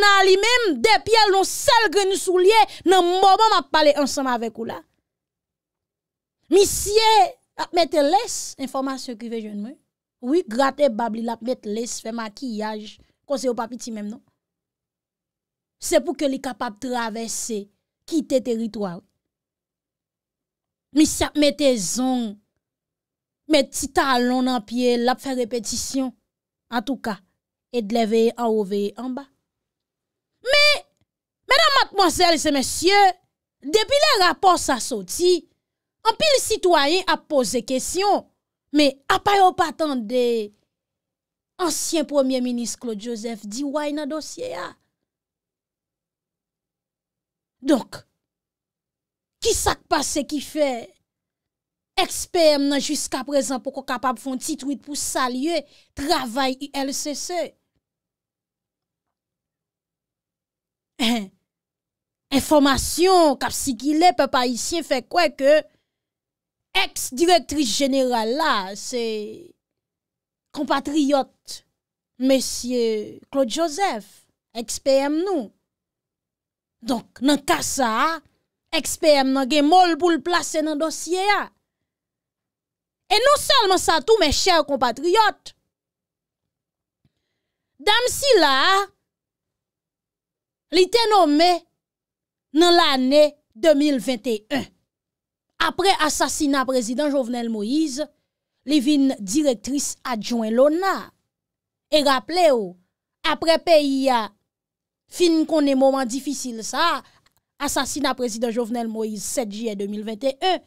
nan li mem, de pi el non sel geni sou liye, nan mou mou m ap pale ansanm avek ou la. Mi siye ap mette les informasyon kive jenme. Ou i gratte babli la ap mette les fè makiyaj, konseyo papiti mem non. Se pou ke li kapap travesse kite teritouar. Mi siye ap mette zon, mette ti talon nan piye, la ap fè repetisyon an tou ka, et le veye an ou veye an ba. Me, mèdam matmozèl se mèsyè, depi le rapor sa soti, anpil sitwayen ap pose kèsyon, me apay ou patan de ansyen premier minis Claude Joseph di wèy nan dosye ya. Ah. Donk, ki sak pa se ki fè, eksperm nan jiska prezant poko kapap fon titwit pou salye, travay il sese se. enformasyon eh, kapsikile pe pa isye fe kwe ke eks direktris jeneral la se kompatriyot mesye Claude Joseph eks PM nou donk nan kasa eks PM nan gen mol pou l plase nan dosye ya e non salman sa tou men chèr kompatriyot dam si la Li te nome nan l'anè 2021. Apre asasina prezident Jovenel Moïse, li vin direktris adjouen lona. E rapple ou, apre P.I.A. fin konè mouman difisil sa, asasina prezident Jovenel Moïse 7 jè 2021,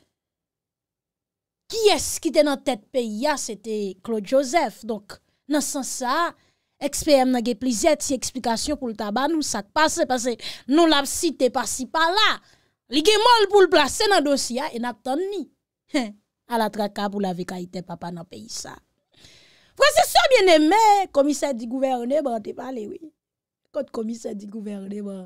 ki es ki te nan tèt P.I.A. se te Claude Joseph. Donk nan san sa... XPM nage plizet si eksplikasyon pou l taban ou sak pase, pase nou lap si te pasi pa la. Lige mol pou l plase nan dosya, enap ton ni. A la traka pou la veka ite papa nan peyisa. Procesyon bienemme, komisè di gouverne bo, te pale we. Kote komisè di gouverne bo.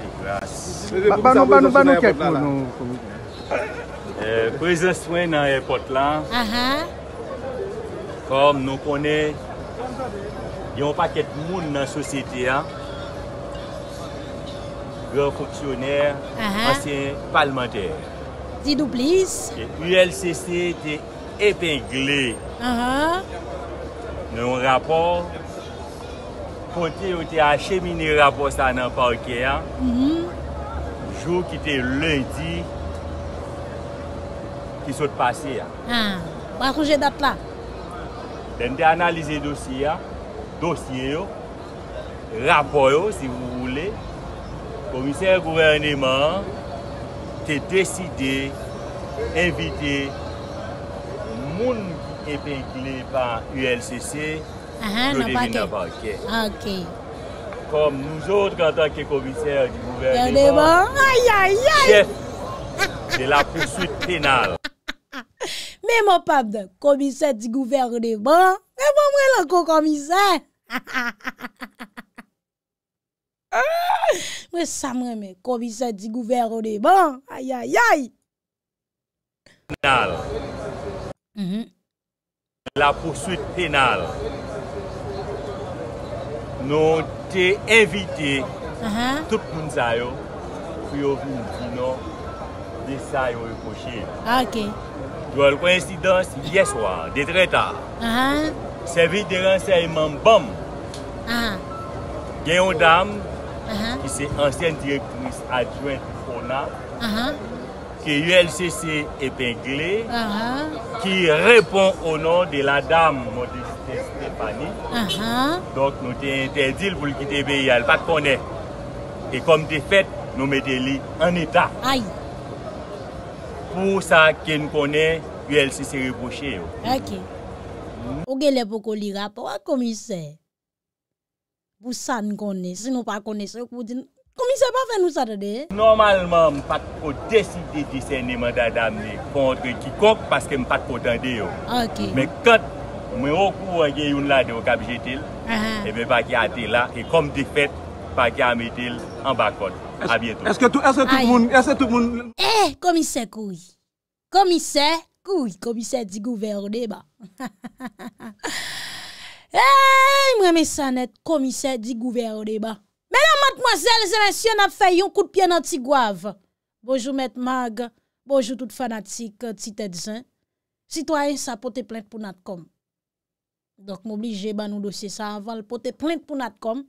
Dikrasi. Banou, banou, banou, kek moun nou komisè? Eh, Procesyon nan repot lan. A haan. Kom, nou konen, yon pa ket moun nan sosyete, gran fonksyoner, uh-huh. asyen, palmante. Ti doublis? Ki pou el sese te epengle. Uh-huh. Nou rapor, konti ou te achemine rapor sa nan parke, mm-hmm. jou ki te lundi, ki sot pase. Ha, ah. wakou bon, jen dat la? Den de analize dosye yo, dosye yo, rapor yo si vou voule, komiser gouvernement te deside evite moun epekle pa ULCC, a ha nan pake, ake, kom nouzot gantan ke komiser gouvernement, a ya ya ya, kef de la feswit penal. Mwen mwen pap da komise di gouverne ban, mwen mwen mwen lakou komise. Mwen mwen mwen mwen komise di gouverne ban. Ayayay! Tenal. Mhm. La pouswit tenal. Non te evite tout moun zayou, fuyo voun kino desayou e kouche. Ake. Dwa l koninsidans yeswa, detreta. Ahan. Servi de renseyman bom. Ahan. Gen yon dam, ah. ki se ansyen direktris adjwen pou Fona. Ahan. Ah. Ki ULCC epengle. Ahan. Ki repon onan de la dam modiste stepani. Ahan. Donk nou te entedil pou li kite be yal. Pak kone. E kom te fet nou mete li an eta. Ayy. Pou sa ken kone, yel si se ripoche yo. Aki. Ogele poko li rapa, wak komise, pou sa n kone, se nou pa kone se, komise pa fe nou sa de de? Normalman, m pat ko deside disene manda damne, kontre ki kok, paske m pat ko dande yo. Aki. Me kat, m reokou an gen yon lade, wak ap jetil, ebe pa ki ate la, e kom defet, Fakya Amitil, en bakpot. A bietou. Ese tout moun... Komise kouj. Komise kouj. Komise di gouverde ba. Eme sanet, komise di gouverde ba. Mè nan matmozèl, zè lè syon ap fè yon kout pè nan tigwav. Bojou mèt mag, bojou tout fanatik, euh, titèd zan. Citoyen sa pote plèk pou nat kom. Dok m'oblige ban nou dosye sa aval pote plèk pou nat kom.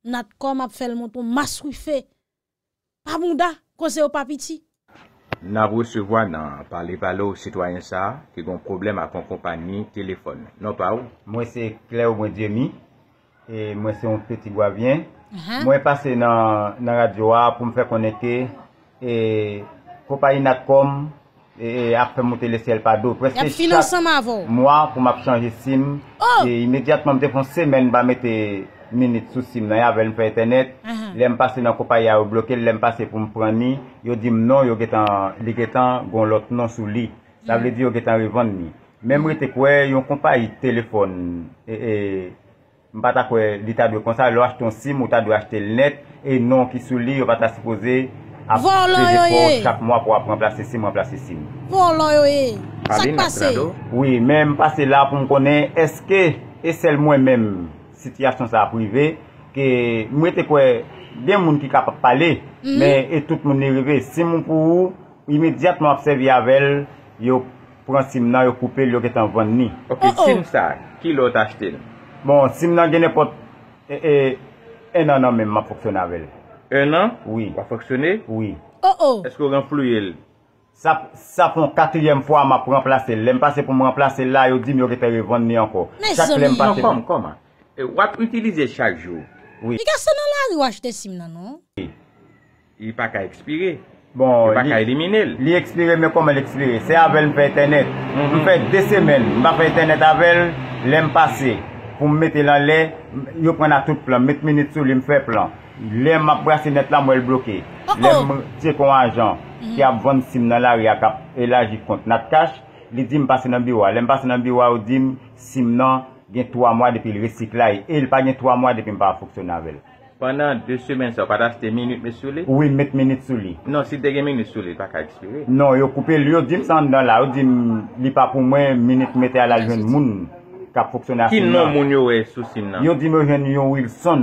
Natkom ap fèl moun tou mas wifè. Pa moun da, kose ou papi ti. Nan wè se vwa nan pale valo ou sitwayen sa, ki goun problem ap kon kompani, telefon nan pa ou. Mwen se kler ou mwen jemi, e mwen se mwen fè ti gwa vyen, mwen pase nan radyo a pou mwen fè koneke, e kopayi natkom, e, e ap fè moun tele sèl pa dou. Preste chak mwen pou mwen ap chanje sim, oh! e imediatman mwen defon semen ba mwen te... Minit sou sim nan yavel mwen pretenet Lèm pase nan kopay a rebloke Lèm pase pou mwen pran mi Yo di mnon yo getan ligetan goun lot non sou li Tavle di yo getan revan mi Memri mm-hmm. te kwe yon kopay Telefon Mpa ta kwe lita dwe konsa Lwa ach ton sim ou ta dwe achte lnet E non ki sou li yo pata se pose eh. Apre depo chap mwa pou apre Mplase sim mplase sim Mpa se la pou mkone Eske esel mwen menm Sityasyon sa aprive, ke mwete kwe, den moun ki kapat pale, men mhm. e tout moun e reve, si moun pou ou, imediat moun apsevi avel, yo pran sim nan yo koupe lyo getan vande ni. Ok, oh, oh. si msa, ki lout achte l? Bon, si mnan genepot, enan nan men mman foksyon avel. Enan? Oui. Mman foksyon e? Oui. Oh oh! Esko renflou ye l? Sa fon kateryem fwa ma pran plase l, lèm pase pou mran plase l la, yo di m yo getan vande ni anko. Mè soli! Ankom, ankom! E wap utilize chak jwo. Mi gase nan lari wajte sim nan nou? Li pa ka ekspire. Bon, li pa ka elimine. Li ekspire me kome l'ekspire. Se avèl mpey tenet. Mpey mhm. de semen. Mpey tenet avèl. Lèm pase. Pou mmey mte lan lè. Yo pran a tout plan. Mpey mmey net sou li mpey plan. Lèm apwase net la mwey l'bloké. Oh, Lèm oh. tse kon anjan. Mhm. Ki ap von sim nan lari akap elaji kont. Nat kache. Li dim pase nan biwa. Lèm pase nan biwa ou dim sim nan lari. gen 3 mwa depil resiklay, el pa gen 3 mwa depil mpa foksyon avèl. Panan 2 semen sa, w pata ste minut me souli? Oui, met minut souli. Non, si dege minut souli, pa ka ekspire. Non, yo koupe, yo dim san dan la, yo dim li pa pou mwen minut metè ala jwen moun ka foksyon avèl. Kin nou moun yo we sou sin non? nan? Yo dim yo jwen yo wil son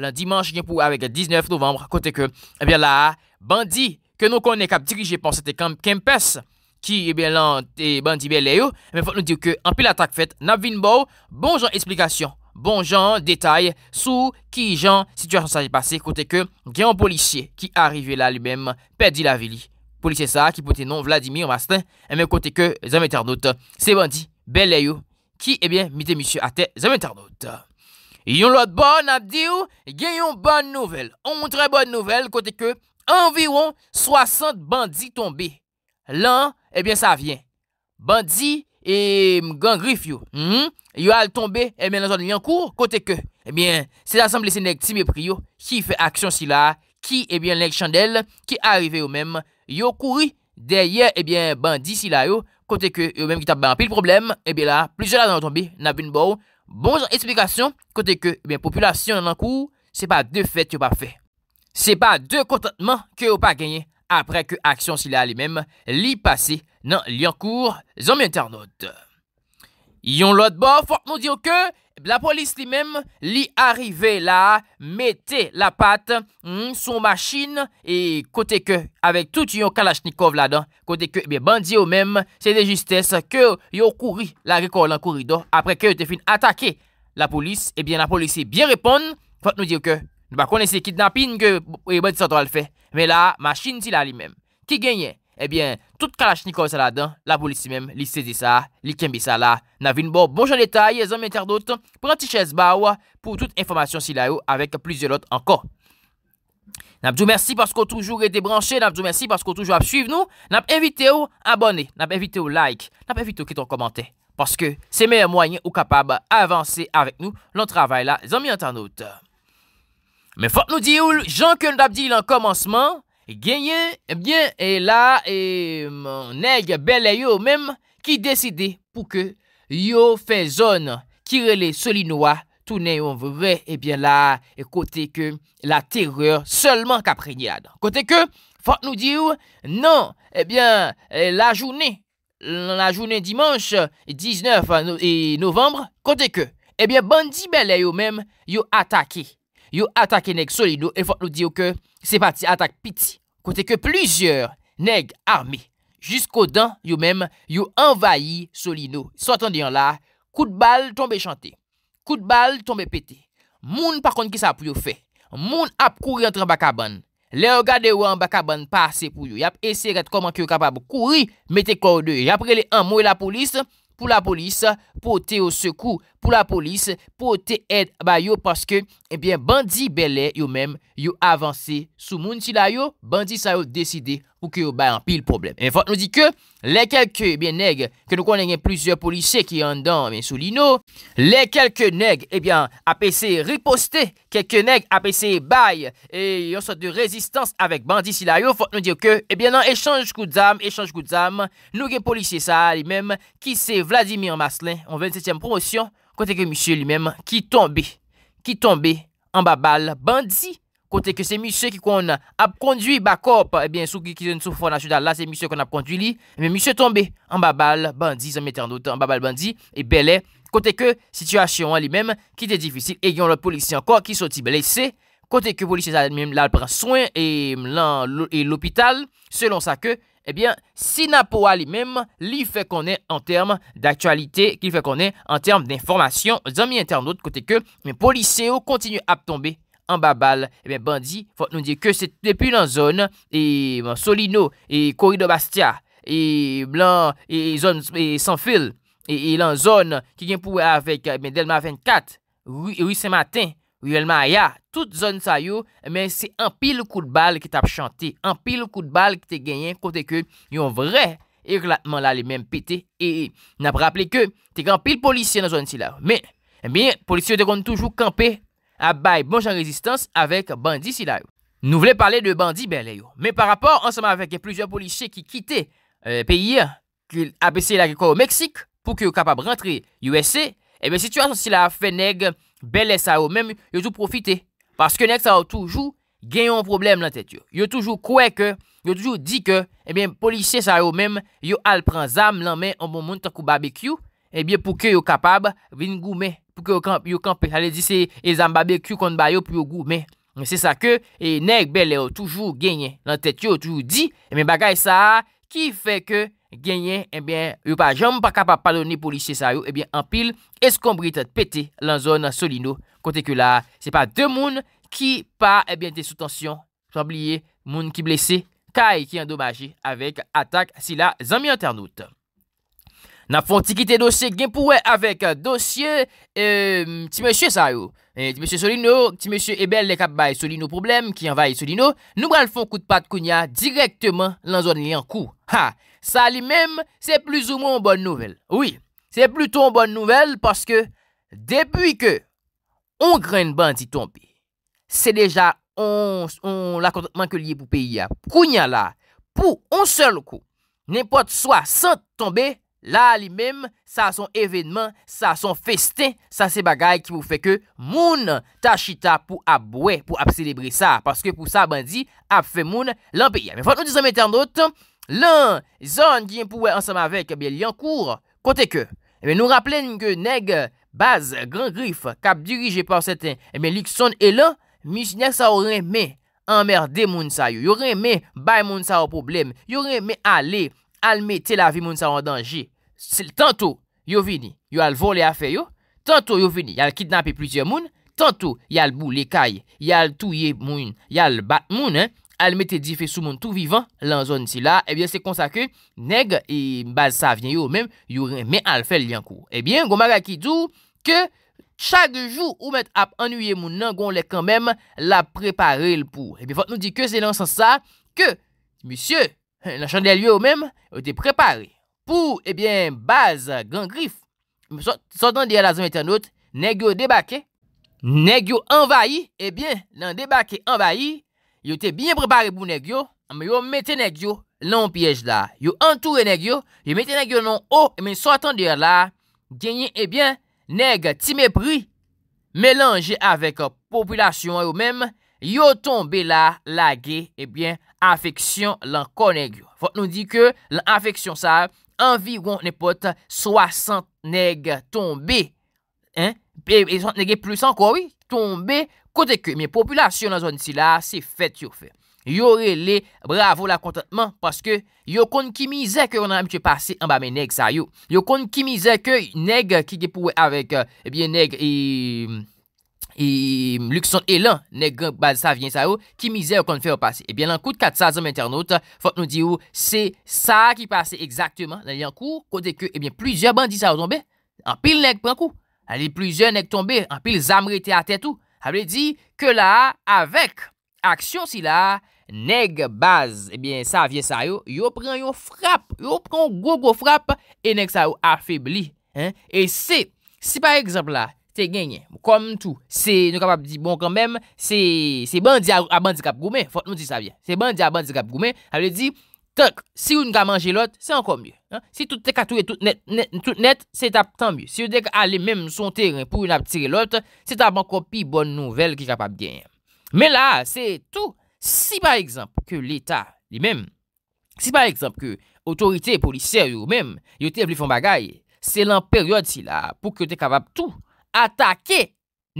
La dimanche gen pou avek 19 novembre kote ke ebyen la bandi ke nou konen kap dirije pan sete kamp Kempes ki ebyen lan te bandi Belayou. Emen fote nou diyo ke anpil atak fet, nap vin bou, bon jan esplikasyon, bon jan detay sou ki jan situasyon sa jepase kote ke gen yon polisye ki arive la li bem pedi la vili. Polisye sa ki pote non Vladimir Mastin emen eh kote ke zanmaternot se bandi Belayou ki ebyen eh mite misyo ate zanmaternot. Yon lot bon ap di ou, gen yon bon nouvel. On moun tre bon nouvel kote ke, anviron 60 bandi tombe. Lan, ebyen eh sa vyen. Bandi e mgangrif yo. Hmm? Yo al tombe, ebyen nan zon li an kou, kote ke, ebyen, se tasemble se nek timi pri yo, ki fe aksyon si la, ki ebyen nek chandel, ki arive yo men, yo kouri, deye, ebyen, bandi si la yo, kote ke, yo men ki tap ban apil problem, ebyen eh la, plizye la nan tombe, nan bin bou, Bonjan eksplikasyon kote ke, ebyen, eh populasyon nan an kou, se pa de fet yon pa fe. Se pa de kontatman ke yon pa genye, apre ke aksyon si la alimem, li pase nan li an kou, zon mi anternote. Yon lot bo, fok mou diyo ke, La polis li mèm li arive la, mette la pat hmm, son machin e kote ke avèk tout yon kalachnikov la dan, kote ke bandye ou mèm, se de justes ke yon kouri la rekor lan kouri do, apre ke yon te fin atake la polis, ebyen la polis se bien repon fote nou diyo ke, nou ba konese kidnapping e badi sa to al fè, mè la machin ti la li mèm, ki genye? Ebyen, eh tout kalachnikon sa la dan, la pou lisimem, li sezi sa, li kembi sa la Na vin bo bon jan detay, zanm internot, pranti ches bawa Pou tout informasyon si la yo, avek plizyon lot anko Napdou mersi paskou toujou de branshe, napdou mersi paskou toujou ap suiv nou Nap evite ou abone, nap evite ou like, nap evite ou kitou komante Paske se mey an mwanyen ou kapab avanse avek nou, lon travay la, zanm internot Men fok nou di ou, jan ke nou dap di lan komansman Genye, ebyen, eh e la, e mm, neg bel e yo menm ki deside pou ke yo fezon kirele soli noua toune yo vre, ebyen, eh la, e kote ke la teror solman kaprenyade. Kote ke, fote nou diyo, nan, ebyen, eh la jounen, la jounen dimanche, 19 e, novembre, kote ke, ebyen, bandi bel e yo menm yo atake, yo atake neg soli noua, e fote nou diyo ke, Se pati atak piti, kote ke plizyeur neg arme. Jiskou dan, yu menm, yu envayi soli nou. Sotan diyon la, kout bal tombe chante, kout bal tombe pete. Moun pakon ki sa pou yu fe, moun ap kouri entran baka ban. Le yon gade wan baka ban pase pou yu, yap ese ret koman ki yon kapab kouri mette korde. Yap rele anmoy e la polis pou la polis pote yo sekou. pou la polis, pou te ed ba yo paske, ebyen, bandi belè yo mèm, yo avansè sou moun si la yo, bandi sa yo deside pou ki yo bay an pil problem. E fote nou di ke, le kelke, ebyen, neg, ke nou konen gen plizye polisè ki yon dan, sou lino, le kelke neg, ebyen, apese ripostè, kelke neg, apese bay, e yon sot de rezistans avèk bandi si la yo, fote nou di ke, ebyen, nan, echange kout zam, echange kout zam, nou gen polisè sa, li mèm, ki se Vladimir Maslin, on 27è promosyon, Kote ke msye li menm ki tombe, ki tombe an babal bandi, kote ke se msye ki kon ap kondwi bakop, ebyen eh sou ki kizan sou fonasyon la, se msye kon ap kondwi li, ebyen eh msye tombe an babal bandi, se mette an dotan an babal bandi, ebele, kote ke situasyon li menm ki te difisil, eyon le polisye an kor ki soti bele, se kote ke polisye la pren soin e, e lopital, selon sa ke... Eh bien, Sinapoa lui-même, même fait fait qu'on en termes d'actualité qui fait qu'on termes est en termes internaut côté que mes policiers continuent à tomber en en babal. Eh bien, bandi, faut nous dire que c'est depuis la zone et Solino, et corridor Bastia, et Blanc et zon sans Fil et la zone qui vient pour avec eh Delma 24, rue Saint-Martin, ou yon maya, tout zon sa yo, men se an pil kou de bal ki tap chante, an pil kou de bal ki te genyen, kote ke yon vre, e rlatman la li men pete, e, e nap rappele ke te kan pil polici nan zon si la, men, men, e polici yo te kon toujou kampe, a bay bonjan rezistans, avek bandi si la yo. Nou vle pale de bandi, ben le yo, men par rapport, anseman avek, ke plujan polici ki kite e, peyi, ki apese la keko meksik, pou ki yo kapab rentre yose, e men situasyon si la fenege, Belè sa yo eh bon eh men, yo tou profite. Paske nek sa yo toujou genyon problem lan tèt yo. Yo toujou kwe ke, yo toujou di ke, e eh ben polisye sa yo men, yo al pran zam lan men an bon moun tan kou babekyu, e ben pou ke yo kapab vin goumen. Pou ke yo kanpe, alè di se, e zam babekyu konn bayo pou yo goumen. Mè se sa ke, e nek belè yo toujou genyen. Lan tèt yo toujou di, e ben bagay sa, ki fè ke, genyen, ebyen, eh yo pa jom pa kapap palone polisye sa yo, ebyen, eh anpil eskombri te pete lan zon solino, kote ke la, se pa demoun ki pa, ebyen, eh te sotansyon sa blye, moun ki blese kay ki endomaje, avek atak sila zami anternout nan fon tikite dosye genpouwe avek dosye e, ti euh, monsye sa yo ti monsye solino, ti monsye ebel le kap bay solino problem, ki anvaye solino nou bran fon kout pat kounya, direktman lan zon liankou, ha, Sa li mem, se plus ou moun bon nouvel. Oui, se plus ou moun bon nouvel, paske depi ke on gren bandi tombe, se deja on l'akontatman ke liye pou peyi ap. Kounya la, pou on sel kou, nepot soa san tombe, la li mem, sa son evenman, sa son feste, sa se bagay ki pou feke moun tachita pou ap bwe, pou ap selebri sa. Paske pou sa bandi, ap fe moun lan peyi ap. Me fote nou dizan metan notan, Lan, zan gen pouwe ansam avek, li an kour, kote ke, nou rappelen gen neg, baz, gran grif, kap dirije par seten, likson, e lan, misi neg sa ou reme, anmerde moun sa yo, yo reme bay moun sa ou problem, yo reme ale, alme tel avi moun sa ou an danje, tantou yo vini, yo al voli afe yo, tantou yo vini, yal kidnape plizye moun, tantou yal bou lekay, yal touye moun, yal bat moun, he. al mè te dife sou moun tou vivan lan zon ti la, ebyen se konsa ke neg e mbaz sa vyen yo mèm, yu reme al fel li an kou. Ebyen, gomara ki djou ke chak jou ou mèt ap anuye moun nan goun le kan mèm la prepare l pou. Ebyen, fote nou di ke se lan san sa ke, misye, lan chandel yo mèm, ou te prepare pou, ebyen, baz gangrif, sotan di a la zon etanot, neg yo debake, neg yo envayi, ebyen, nan debake envayi, Yo te bine prebare pou negyo, ame yo mette negyo nan piyej la. Yo antoure negyo, yo mette negyo nan o, men so atan der la, genye ebyen neg ti me pri, melange avek popilasyon yo menm, eh euh, yo tombe la, la ge, ebyen, eh afeksyon lan kon negyo. Fot nou di ke, la afeksyon sa, anvi yon ne pot so asant neg tombe. E so asant negye plus anko, oui? Tonbe kote ke mwen populasyon nan zon si la se fet yow fe. Yow re le bravo la kontatman paske yow kon ki mize ke yon an amitye pase an ba men neg sa yow. Yow kon ki mize ke neg ki gepowe avek ebyen eh neg e, e luk son elan neg ba sa vyen sa yow ki mize yow kon fe yow pase. Ebyen eh lan koute 400 an mwen ternote fote nou di yow se sa ki pase exakteman nan yon kou kote ke ebyen eh plizye bandi sa yow tonbe an pil neg pran kou. A li plizye neg tombe, an pil zamre te atet ou. A li di, ke la, avek, aksyon si la, neg baz, ebyen, eh sa vye sa yo, yo pren yo frap, yo pren go go frap, e neg sa yo afibli. E se, si pa ekzamp la, te genye, mou kom tout, se nou kapap di, bon kanmem, se bandi a bandi kap gome, fote mou di sa vye, se bandi a bandi kap gome, a li di... Tak, si yon nga manje lot, se ankon mye. Si tout te katouye tout net, se tap tan mye. Si yon dek ale mèm son teren pou yon ap tire lot, se tap ankon pi bon nouvel ki kapap genye. Mè la, se tou, si par exemple ke l'Etat di mèm, si par exemple ke otorite, policier yon mèm, yon te ap li fon bagay, se lan peryode si la pou ki yon te kapap tou, atake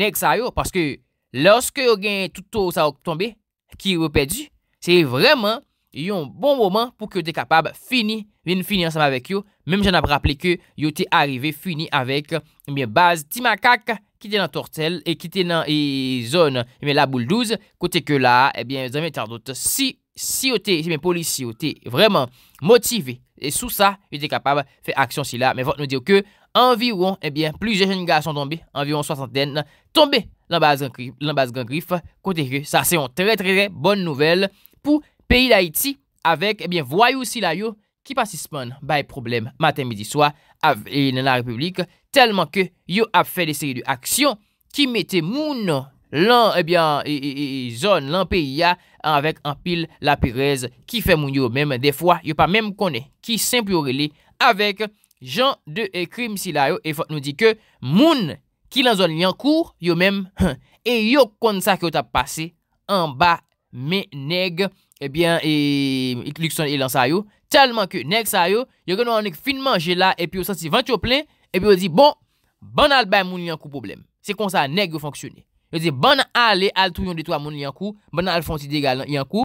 nek sa yo, paske lòske yon genye tout to sa wak tombe, ki yon pe di, se vreman... yon bon moment pour que tu es capable fini, une finir ensemble avec eux Même j'en ai rappelé que yon t'es arrivé fini avec eh bien base Timakak qui était dans Tortel et qui était dans et eh, zone mais eh la boule 12 côté que là eh bien amis d'autres si si les t'es bien êtes vraiment motivé et sous ça il t'es capable faire action si là mais votre nous dire que environ eh bien plusieurs jeunes gars Sont tombés environ soixantaine tombés dans base dans base grand griffe côté que ça c'est une très très bonne nouvelle pour peyi la iti, avek, ebyen, eh voyou sila yo, ki pa sisman, bay problem, maten midi swa, av, e nan la republik, telman ke, yo ap fe de seri de aksyon, ki mette moun, lan, ebyen, eh e, e, e, e, zon lan peyi ya, avek an pil, la pirez, ki fe moun yo, men, de fwa, yo pa men kone, ki sempi yo rele, avek, jan de e krim sila yo, e fote nou di ke, moun, ki lan zon li an kou, yo men, e yo konde sa ki yo tap pase, ebyen, eh e, likson e lan sa yo, talman ke neg sa yo, yo geno anek finman jela, e pi yo santi vant yo plen, e pi yo zi, bon, ban al bay moun yankou problem, se kon sa neg yo fonksyonen, yo zi, ban al e al touyon detwa moun yankou, ban al fonksyon dega yankou,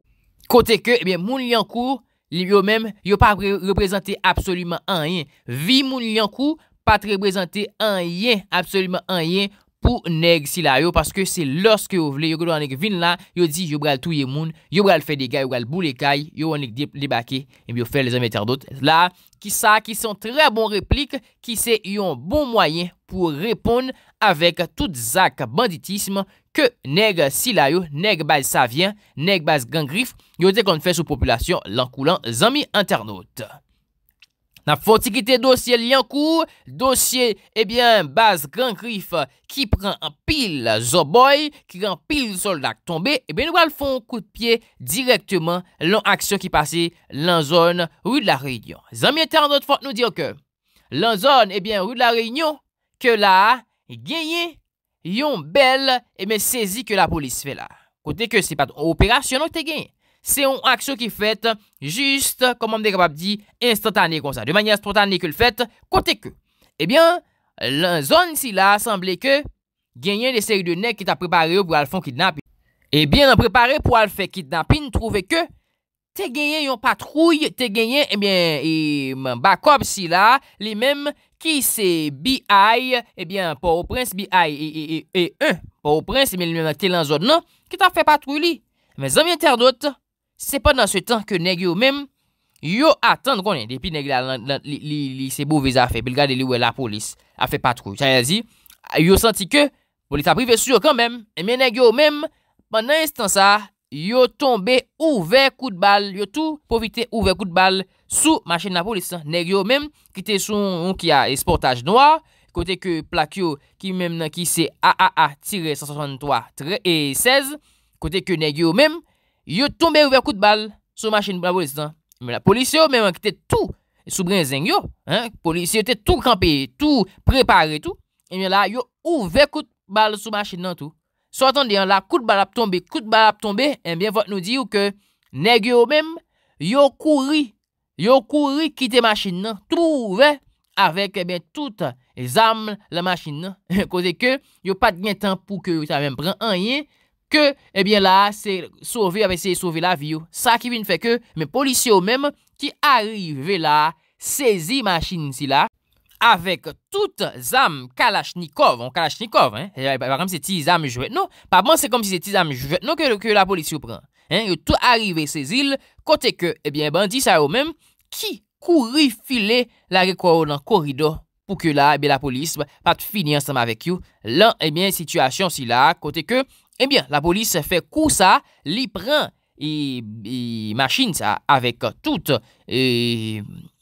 kote ke, ebyen, moun yankou, yo mem, yo pa reprezenten absolumen anyen, vi moun yankou, pa reprezenten anyen, absolumen anyen, Pou neg si la yo, paske se loske yo vle, yo gado anek vin la, yo di yo bral touye moun, yo bral fe degay, yo bral boule kay, yo anek debake, yo fe le zami interdot. La, ki sa, ki son tre bon replik, ki se yon bon mwayen pou repon avèk tout zak banditisme, ke neg si la yo, neg bas sa vyen, neg bas gangrif, yo de kon fè sou populasyon lankoulan zami interdot. Na fote ki te dosye li an kou, dosye ebyen baz gran grif ki pren an pil zoboy, ki ren pil soldak tombe, ebyen nou al fon kou de pie direktyman lan aksyon ki pase lan zon rou de la reynyon. Zan mwen te an dot fote nou diyo ke lan zon ebyen rou de la reynyon ke la genye yon bel eme sezi ke la polis fe la. Kote ke se pat operasyon nou te genye. Se yon aksyon ki fèt, jist, komon mde kapap di, instantanè kon sa. De manye instantanè ki l fèt, kote ke. Ebyen, lan zon si la, sanble ke, genyen de seri de nek ki ta preparè yo pou al fon kidnapin. Ebyen, nan preparè pou al fe kidnapin, trouve ke, te genyen yon patrouye, te genyen, ebyen, e, mwen bakob si la, li menm, ki se bi aï, ebyen, pou ou prens bi aï, e, e, e, e, e, e, pou ou prens, e, mwen mwen mwen te lan zon Se pandan se tan ke neg yo mem, yo atan konen, depi neg li se bou viz a fe, bel gade li ou e la polis a fe patrou, chan yazi, yo santi ke, polis a prive su yo kanmem, e men neg yo mem, pandan instant sa, yo tombe ouve kout bal, yo tou pou vite ouve kout bal, sou machin la polis, neg yo mem, kite sou yon ki a esportaj noa, kote ke plak yo, ki mem nan ki se a a a tire 163, tre e 16, kote ke neg yo mem, Yo tombe ouve kout bal sou masjine blabou listan. Mwen la polisyon mwen kite tou sou brin zeng yo. Polisyon tete tou kampe, tou prepare tou. Mwen la eh yo ouve kout bal sou masjine nan tou. Sotan diyan la kout bal ap tombe, kout bal ap tombe. Mwen vwot nou diyo ke negyo mwen yo kouri, yo kouri kite masjine nan. Tou ouve avèk mwen tout zanm la masjine nan. Kozè ke yo pat gen tan pou ke yo sa mwen pran anye. Ke, ebyen eh la, se sove, apese eh se sove la vi yo. Sa ki vin fe ke, men polisyon menm, ki arrive la, sezi machin si la, avek tout zam kalachnikov, an kalachnikov, an, e ba ram se ti zam jwetno, pa ban se kom se ti zam jwetno ke la polisyon pren. An, yo tout arrive sezil, kote ke, ebyen, eh bandi sa yo menm, ki kouri file la re kwa ou nan korido, pou ke la, ebyen, la polisyon, pat fini ansam avek yo. Lan, ebyen, situasyon si la, kote ke, Ebyen, la polis fè kousa li pran e, e machin sa avèk tout e,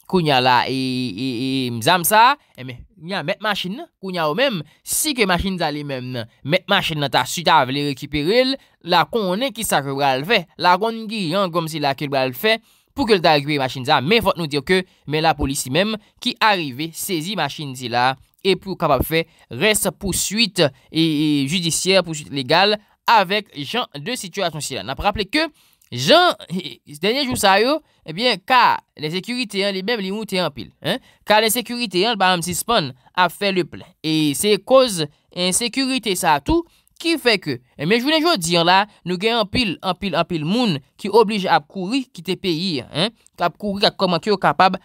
kounya la e, e mzam sa. Ebyen, ni an mèt machin kounya ou mèm, si ke machin sa li mèm nan, mèt machin nan ta süt avè li rekipiril, la konen ki sa kè bral fè, la konen ki yon kom si la kè bral fè pou kèl ta rekipiril machin sa, mè fòt nou diyo kè, mè la polis si mèm ki arive sezi machin si la. et pou kapap fè, reste poussuit, et judisièr, poussuit légal, avèk jan de situasyon si la. N ap rappele ke, jan, denye jou sa yo, ebyen, eh ka, le sekurite, li mèb li moutè anpil, he, ka le sekurite, an, le barman msispan, ap fè le plè, e se koz, en sekurite sa tou, ki fè ke, men jounen joun diyan la, nou gen anpil, anpil, anpil moun, ki oblige ap kouri, ki te peyi, he, kap kouri, kap komak yo kapab,